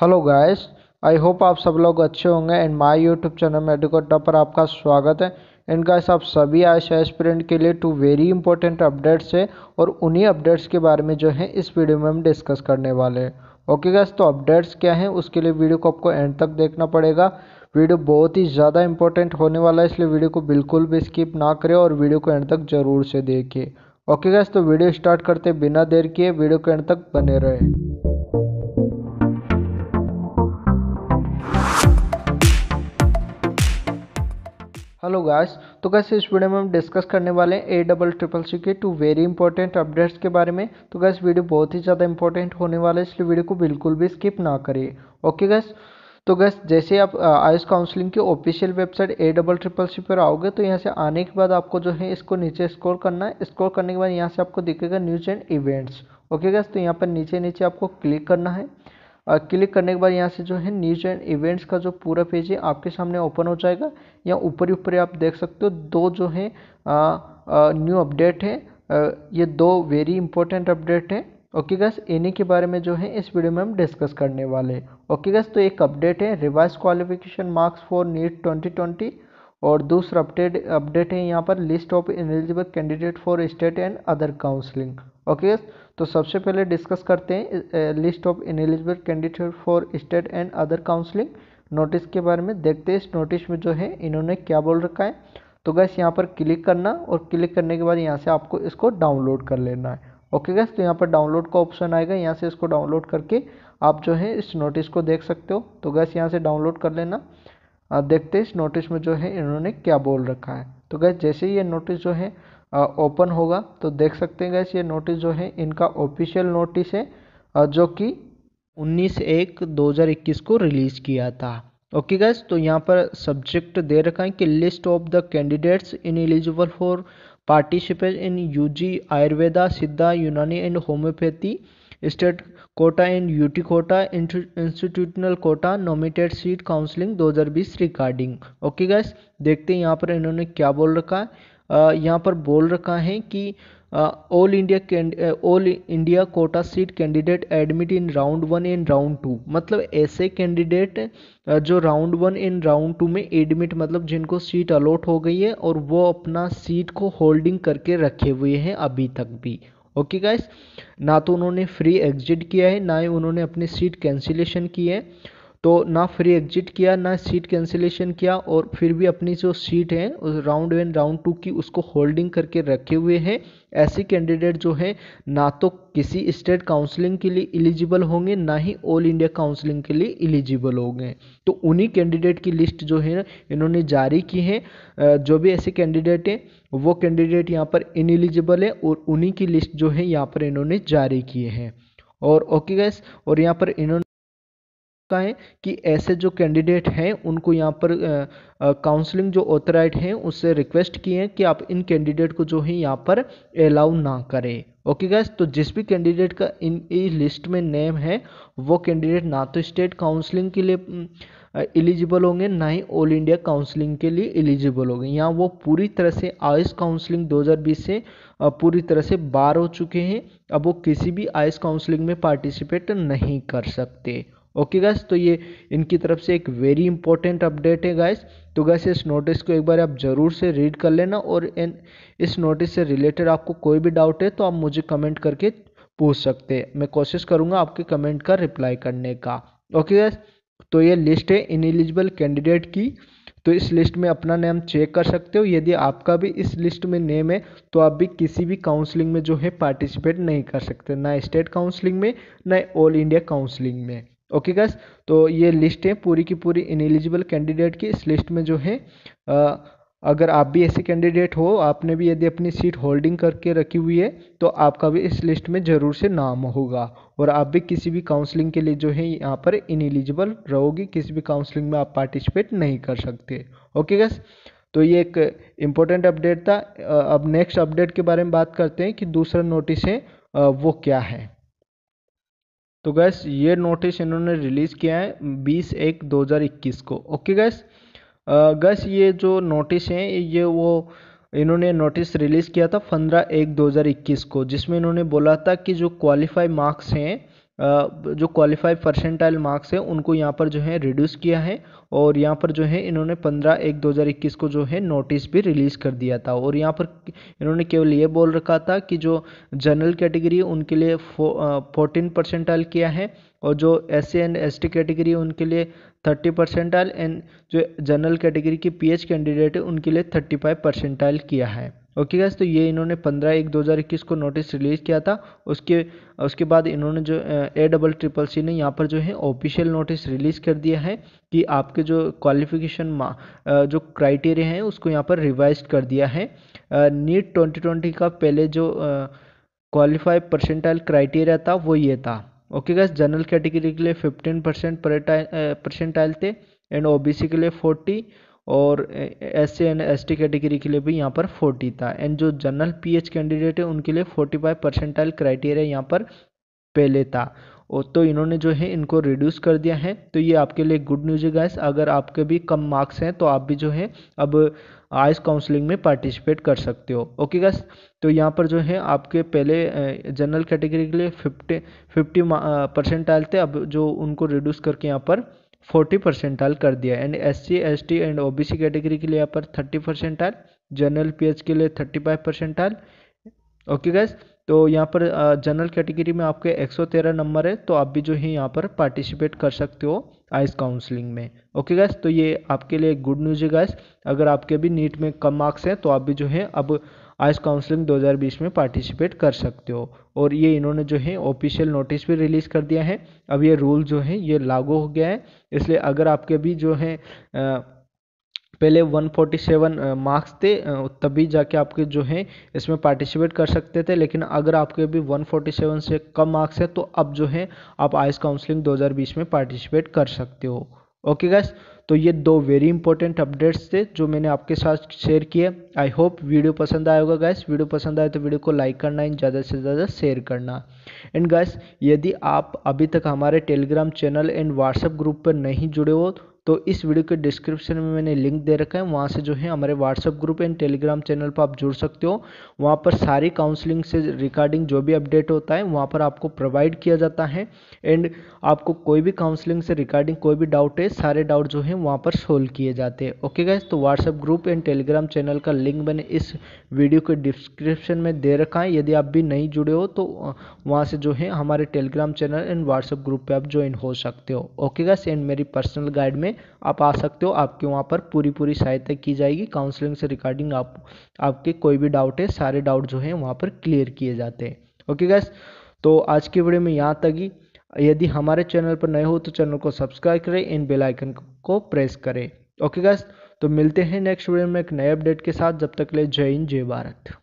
hello guys I hope आप सब लोग अच्छे होंगे एंड माय यूट्यूब चैनल में अड्डा पर आपका स्वागत है एंड गाइस आप सभी आइस एस्पिरेंट के लिए टू वेरी इंपॉर्टेंट अपडेट्स है और उन्हीं अपडेट्स के बारे में जो है इस वीडियो में हम डिस्कस करने वाले हैं ओके गाइस तो अपडेट्स क्या हैं उसके लिए वीडियो को आपको एंड तक देखना पड़ेगा वीडियो बहुत ही ज़्यादा इंपॉर्टेंट होने वाला है इसलिए वीडियो को बिल्कुल भी स्किप ना करें और वीडियो को एंड तक ज़रूर से देखिए ओके गैस तो वीडियो स्टार्ट करते बिना देर किए वीडियो को एंड तक बने रहे हेलो गाइस तो कैसे इस वीडियो में हम डिस्कस करने वाले हैं ए डबल ट्रिपल सी के टू वेरी इंपॉर्टेंट अपडेट्स के बारे में तो गैस वीडियो बहुत ही ज़्यादा इंपॉर्टेंट होने वाला है इसलिए वीडियो को बिल्कुल भी स्किप ना करिए ओके गैस तो गैस जैसे आप आयुष काउंसलिंग की official website A double triple C पर आओगे तो यहाँ से आने के बाद आपको जो है इसको नीचे स्क्रोल करना है स्क्रोल करने के बाद यहाँ से आपको दिखेगा news and events okay guys तो यहाँ पर नीचे नीचे आपको क्लिक करना है क्लिक करने के बाद यहाँ से जो है न्यूज एंड इवेंट्स का जो पूरा पेज है आपके सामने ओपन हो जाएगा या ऊपर ऊपर आप देख सकते हो दो जो है न्यू अपडेट है आ, ये दो वेरी इंपॉर्टेंट अपडेट है ओके गैस इन्हीं के बारे में जो है इस वीडियो में हम डिस्कस करने वाले हैं ओके गैस तो एक अपडेट है revise qualification marks for NEET twenty और दूसरा अपडेट अपडेट है यहाँ पर list of eligible candidate for state and other counselling okay तो सबसे पहले डिस्कस करते हैं list of ineligible candidate for state and other counselling notice के बारे में देखते हैं इस नोटिस में जो है इन्होंने क्या बोल रखा है तो गैस यहाँ पर क्लिक करना और क्लिक करने के बाद यहाँ से आपको इसको डाउनलोड कर लेना है ओके गैस तो यहाँ पर डाउनलोड का ऑप्शन आएगा यहाँ से इसको डाउनलोड करके आप जो है इस नोटिस को देख सकते हो तो गैस यहाँ से डाउनलोड कर लेना आप देखते इस नोटिस में जो है इन्होंने क्या बोल रखा है तो गैस जैसे ही ये नोटिस जो है ओपन होगा तो देख सकते हैं गैस ये नोटिस जो है इनका ऑफिशियल नोटिस है जो कि 19 एक 2021 को रिलीज़ किया था ओके गैस तो यहाँ पर सब्जेक्ट दे रखा है कि list of the candidates ineligible for participate in you Ayurveda Siddha Unani and homoeopathy state quota in UT quota institutional quota nominated seat counselling 2020 regarding okay guys देखते हैं यहाँ पर इन्होंने क्या बोल रखा है यहाँ पर बोल रखा है कि all India all India quota seat candidate admit in round one and round two मतलब ऐसे कैंडिडेट जो round one and round two में एडमिट मतलब जिनको सीट अलॉट हो गई है और वो अपना सीट को होल्डिंग करके रखे हुए हैं अभी तक भी ओके गाइस ना तो उन्होंने फ्री एग्जिट किया है ना ही उन्होंने अपनी सीट कैंसिलेशन की है तो ना फ्री एग्जिट किया ना सीट कैंसिलेशन किया और फिर भी अपनी जो सीट है उस राउंड वन राउंड टू की उसको होल्डिंग करके रखे हुए हैं ऐसे कैंडिडेट जो हैं ना तो किसी स्टेट काउंसलिंग के लिए इलिजिबल होंगे ना ही ऑल इंडिया काउंसलिंग के लिए इलिजिबल होंगे तो उन्हीं कैंडिडेट की लिस्ट जो है इन्होंने जारी की है जो भी ऐसे कैंडिडेट हैं वो कैंडिडेट यहाँ पर इनएलिजिबल है और उन्हीं की लिस्ट जो है यहाँ पर इन्होंने जारी किए हैं और ओके गैस और यहाँ पर इन्होंने का है कि ऐसे जो कैंडिडेट हैं उनको यहाँ पर काउंसलिंग जो ऑथराइड हैं उससे रिक्वेस्ट किए हैं कि आप इन कैंडिडेट को जो है यहाँ पर अलाउ ना करें ओके गैस तो जिस भी कैंडिडेट का इन इस लिस्ट में नेम है वो कैंडिडेट ना तो स्टेट काउंसलिंग के लिए एलिजिबल होंगे ना ही ऑल इंडिया काउंसलिंग के लिए एलिजिबल होंगे यहाँ वो पूरी तरह से आयुष काउंसलिंग 2020 से पूरी तरह से बार हो चुके हैं अब वो किसी भी आयुष काउंसलिंग में पार्टिसिपेट नहीं कर सकते ओके गैस तो ये इनकी तरफ से एक वेरी इंपॉर्टेंट अपडेट है गैस तो गैस इस नोटिस को एक बार आप ज़रूर से रीड कर लेना और इन इस नोटिस से रिलेटेड आपको कोई भी डाउट है तो आप मुझे कमेंट करके पूछ सकते हैं मैं कोशिश करूँगा आपके कमेंट का रिप्लाई करने का ओके गैस तो ये लिस्ट है इनएलिजिबल कैंडिडेट की तो इस लिस्ट में अपना नेम चेक कर सकते हो यदि आपका भी इस लिस्ट में नेम है तो आप भी किसी भी काउंसलिंग में जो है पार्टिसिपेट नहीं कर सकते ना स्टेट काउंसलिंग में ना ऑल इंडिया काउंसलिंग में ओके गैस तो ये लिस्ट है पूरी की पूरी इनएलिजिबल कैंडिडेट की इस लिस्ट में जो है आ, अगर आप भी ऐसे कैंडिडेट हो आपने भी यदि अपनी सीट होल्डिंग करके रखी हुई है तो आपका भी इस लिस्ट में ज़रूर से नाम होगा और आप भी किसी भी काउंसलिंग के लिए जो है यहाँ पर इनएलिजिबल रहोगे किसी भी काउंसलिंग में आप पार्टिसिपेट नहीं कर सकते ओके गैस तो ये एक इम्पोर्टेंट अपडेट था अब नेक्स्ट अपडेट के बारे में बात करते हैं कि दूसरा नोटिस है वो क्या है तो गैस ये नोटिस इन्होंने रिलीज़ किया है बीस एक दो हज़ार इक्कीस को ओके गैस गैस ये जो नोटिस हैं ये वो इन्होंने नोटिस रिलीज़ किया था पंद्रह एक दो हज़ार इक्कीस को जिसमें इन्होंने बोला था कि जो क्वालिफाई मार्क्स हैं जो क्वालिफाइड परसेंटाइल मार्क्स है उनको यहाँ पर जो है रिड्यूस किया है और यहाँ पर जो है इन्होंने 15 एक 2021 को जो है नोटिस भी रिलीज़ कर दिया था और यहाँ पर इन्होंने केवल ये बोल रखा था कि जो जनरल कैटेगरी उनके लिए फोर्टीन परसेंटाइल किया है और जो एस एंड एस कैटेगरी उनके लिए थर्टी परसेंटाइल एंड जो जनरल कैटेगरी की पी कैंडिडेट है उनके लिए थर्टी फाइव परसेंटाइल किया है ओके गैस तो ये इन्होंने 15 एक 2021 को नोटिस रिलीज़ किया था उसके उसके बाद इन्होंने जो ए डबल ट्रिपल सी ने यहाँ पर जो है ऑफिशियल नोटिस रिलीज़ कर दिया है कि आपके जो क्वालिफिकेशन जो क्राइटेरिया है उसको यहाँ पर रिवाइज कर दिया है नीट ट्वेंटी का पहले जो क्वालिफाई परसेंटाइल क्राइटेरिया था वो ये था ओके गैस जनरल कैटेगरी के लिए फिफ्टीन परसेंट परसेंटाइल थे एंड ओबीसी के लिए फोर्टी और S C and S T category के लिए भी यहाँ पर फोर्टी था एंड जो जनरल पी एच कैंडिडेट है उनके लिए फोर्टी फाइव परसेंटाइल क्राइटेरिया यहाँ पर पहले था और तो इन्होंने जो है इनको रिड्यूस कर दिया है तो ये आपके लिए गुड न्यूज़ है गाइस अगर आपके भी कम मार्क्स हैं तो आप भी जो है अब आइस काउंसलिंग में पार्टिसिपेट कर सकते हो ओके गैस तो यहाँ पर जो है आपके पहले जनरल कैटेगरी के लिए फिफ्टी फिफ्टी परसेंटाइल थे अब जो उनको रिड्यूस करके यहाँ पर फोर्टी परसेंटाइल कर दिया and S C S T and O B C category के लिए यहाँ पर thirty percentile general P H के लिए thirty five percentile okay guys तो यहाँ पर जनरल कैटेगरी में आपके 113 नंबर है तो आप भी जो है यहाँ पर पार्टिसिपेट कर सकते हो आइस काउंसलिंग में ओके गैस तो ये आपके लिए गुड न्यूज़ है गैस अगर आपके भी नीट में कम मार्क्स हैं तो आप भी जो है अब आज काउंसलिंग 2020 में पार्टिसिपेट कर सकते हो और ये इन्होंने जो है ऑफिशियल नोटिस भी रिलीज़ कर दिया है अब ये रूल जो है ये लागू हो गया है इसलिए अगर आपके भी जो है पहले 147 मार्क्स थे तभी जाके आपके जो है इसमें पार्टिसिपेट कर सकते थे लेकिन अगर आपके भी 147 से कम मार्क्स है तो अब जो है आप आइस काउंसलिंग 2020 में पार्टिसिपेट कर सकते हो ओके गैस तो ये दो वेरी इंपॉर्टेंट अपडेट्स थे जो मैंने आपके साथ शेयर किए आई होप वीडियो पसंद होगा गैस वीडियो पसंद आए तो वीडियो को लाइक करना एंड ज़्यादा से ज़्यादा शेयर करना एंड गैस यदि आप अभी तक हमारे Telegram channel and WhatsApp group पर नहीं जुड़े हो तो इस वीडियो के डिस्क्रिप्शन में मैंने लिंक दे रखा है वहाँ से जो है हमारे WhatsApp group and Telegram channel पर आप जुड़ सकते हो वहाँ पर सारी काउंसलिंग से रिगार्डिंग जो भी अपडेट होता है वहाँ पर आपको प्रोवाइड किया जाता है एंड आपको कोई भी काउंसलिंग से रिगार्डिंग कोई भी डाउट है सारे डाउट जो है वहाँ पर सोल्व किए जाते हैं ओके गैस तो WhatsApp group and Telegram channel का लिंक मैंने इस वीडियो के डिस्क्रिप्शन में दे रखा है यदि आप भी नहीं जुड़े हो तो वहाँ से जो है हमारे Telegram channel and WhatsApp group पर आप ज्वाइन हो सकते हो ओके गैस एंड मेरी पर्सनल गाइड में आप आ सकते हो आपके वहाँ पर पूरी पूरी सहायता की जाएगी काउंसलिंग से रिगार्डिंग आप आपके कोई भी डाउट है सारे डाउट जो हैं वहाँ पर क्लियर किए जाते हैं ओके गैस तो आज की वीडियो में यहाँ तक ही यदि हमारे चैनल पर नए हो तो चैनल को सब्सक्राइब करें इन बेलाइकन को प्रेस करें ओके गैस तो मिलते हैं नेक्स्ट वीडियो में एक नए अपडेट के साथ जब तक ले जय हिंद जय भारत